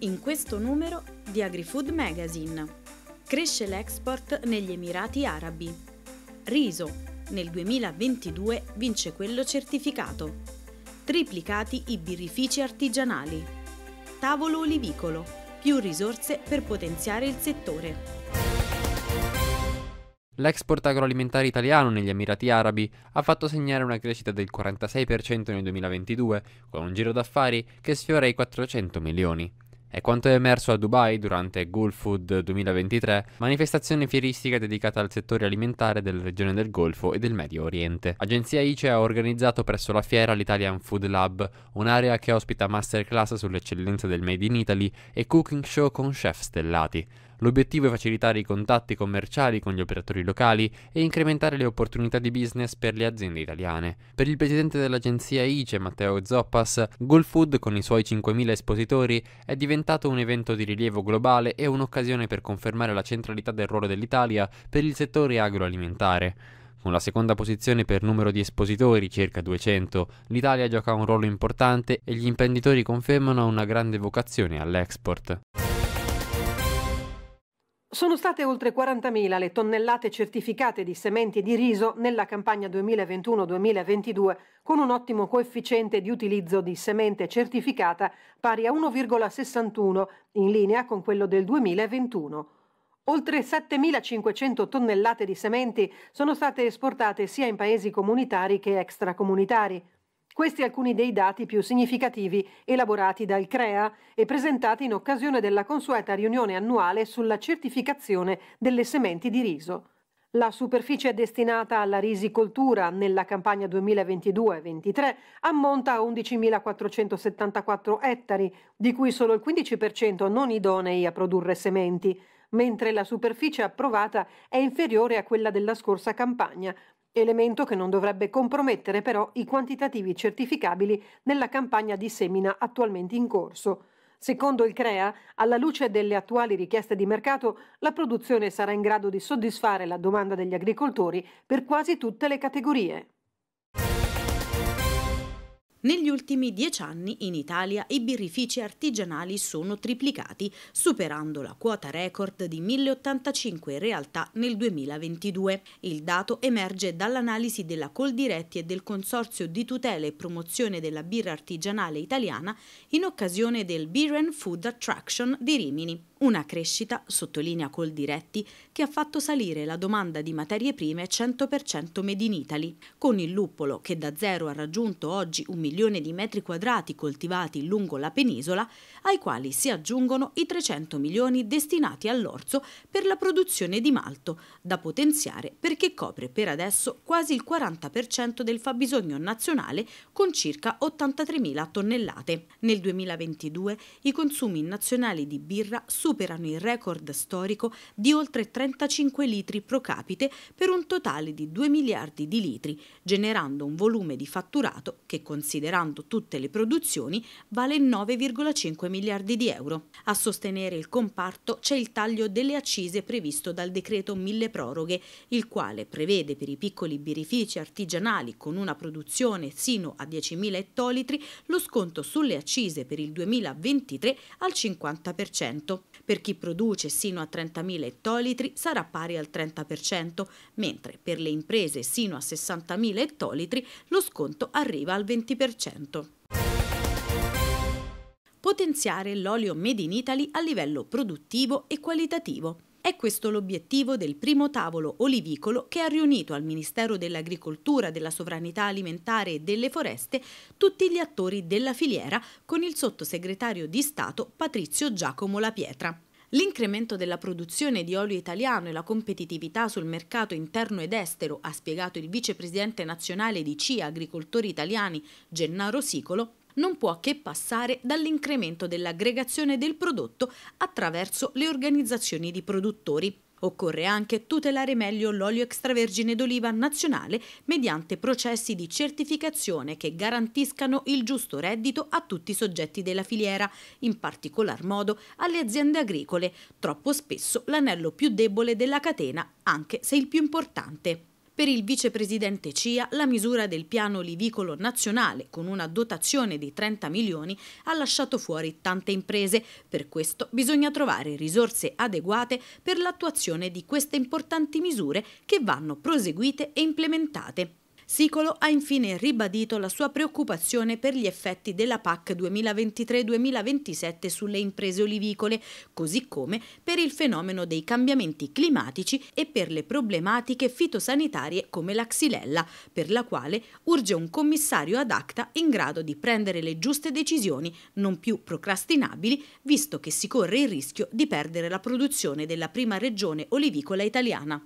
in questo numero di AgriFood Magazine. Cresce l'export negli Emirati Arabi. Riso. Nel 2022 vince quello certificato. Triplicati i birrifici artigianali. Tavolo olivicolo. Più risorse per potenziare il settore. L'export agroalimentare italiano negli Emirati Arabi ha fatto segnare una crescita del 46% nel 2022, con un giro d'affari che sfiora i 400 milioni. È quanto è emerso a Dubai durante Gulf Food 2023, manifestazione fieristica dedicata al settore alimentare della regione del Golfo e del Medio Oriente. Agenzia ICE ha organizzato presso la fiera l'Italian Food Lab, un'area che ospita masterclass sull'eccellenza del Made in Italy e cooking show con chef stellati. L'obiettivo è facilitare i contatti commerciali con gli operatori locali e incrementare le opportunità di business per le aziende italiane. Per il presidente dell'agenzia ICE, Matteo Zoppas, Food con i suoi 5.000 espositori è diventato un evento di rilievo globale e un'occasione per confermare la centralità del ruolo dell'Italia per il settore agroalimentare. Con la seconda posizione per numero di espositori, circa 200, l'Italia gioca un ruolo importante e gli imprenditori confermano una grande vocazione all'export. Sono state oltre 40.000 le tonnellate certificate di sementi di riso nella campagna 2021-2022, con un ottimo coefficiente di utilizzo di semente certificata pari a 1,61, in linea con quello del 2021. Oltre 7.500 tonnellate di sementi sono state esportate sia in paesi comunitari che extracomunitari. Questi alcuni dei dati più significativi elaborati dal CREA e presentati in occasione della consueta riunione annuale sulla certificazione delle sementi di riso. La superficie destinata alla risicoltura nella campagna 2022-23 ammonta a 11.474 ettari, di cui solo il 15% non idonei a produrre sementi, mentre la superficie approvata è inferiore a quella della scorsa campagna, elemento che non dovrebbe compromettere però i quantitativi certificabili nella campagna di semina attualmente in corso. Secondo il CREA, alla luce delle attuali richieste di mercato, la produzione sarà in grado di soddisfare la domanda degli agricoltori per quasi tutte le categorie. Negli ultimi dieci anni in Italia i birrifici artigianali sono triplicati, superando la quota record di 1085 realtà nel 2022. Il dato emerge dall'analisi della Coldiretti e del Consorzio di tutela e promozione della birra artigianale italiana in occasione del Beer and Food Attraction di Rimini. Una crescita, sottolinea Coldiretti, che ha fatto salire la domanda di materie prime 100% made in Italy, con il luppolo che da zero ha raggiunto oggi un milione di metri quadrati coltivati lungo la penisola, ai quali si aggiungono i 300 milioni destinati all'orzo per la produzione di malto, da potenziare perché copre per adesso quasi il 40% del fabbisogno nazionale con circa 83.000 tonnellate. Nel 2022 i consumi nazionali di birra sono superano il record storico di oltre 35 litri pro capite per un totale di 2 miliardi di litri, generando un volume di fatturato che, considerando tutte le produzioni, vale 9,5 miliardi di euro. A sostenere il comparto c'è il taglio delle accise previsto dal decreto mille proroghe, il quale prevede per i piccoli birrifici artigianali con una produzione sino a 10.000 ettolitri lo sconto sulle accise per il 2023 al 50%. Per chi produce sino a 30.000 ettolitri sarà pari al 30%, mentre per le imprese sino a 60.000 ettolitri lo sconto arriva al 20% potenziare l'olio Made in Italy a livello produttivo e qualitativo. È questo l'obiettivo del primo tavolo olivicolo che ha riunito al Ministero dell'Agricoltura, della Sovranità Alimentare e delle Foreste tutti gli attori della filiera con il sottosegretario di Stato Patrizio Giacomo La Pietra. L'incremento della produzione di olio italiano e la competitività sul mercato interno ed estero, ha spiegato il vicepresidente nazionale di CIA Agricoltori Italiani Gennaro Sicolo, non può che passare dall'incremento dell'aggregazione del prodotto attraverso le organizzazioni di produttori. Occorre anche tutelare meglio l'olio extravergine d'oliva nazionale mediante processi di certificazione che garantiscano il giusto reddito a tutti i soggetti della filiera, in particolar modo alle aziende agricole, troppo spesso l'anello più debole della catena, anche se il più importante. Per il vicepresidente CIA la misura del piano livicolo nazionale con una dotazione di 30 milioni ha lasciato fuori tante imprese. Per questo bisogna trovare risorse adeguate per l'attuazione di queste importanti misure che vanno proseguite e implementate. Sicolo ha infine ribadito la sua preoccupazione per gli effetti della PAC 2023-2027 sulle imprese olivicole, così come per il fenomeno dei cambiamenti climatici e per le problematiche fitosanitarie come la xylella, per la quale urge un commissario ad acta in grado di prendere le giuste decisioni non più procrastinabili, visto che si corre il rischio di perdere la produzione della prima regione olivicola italiana.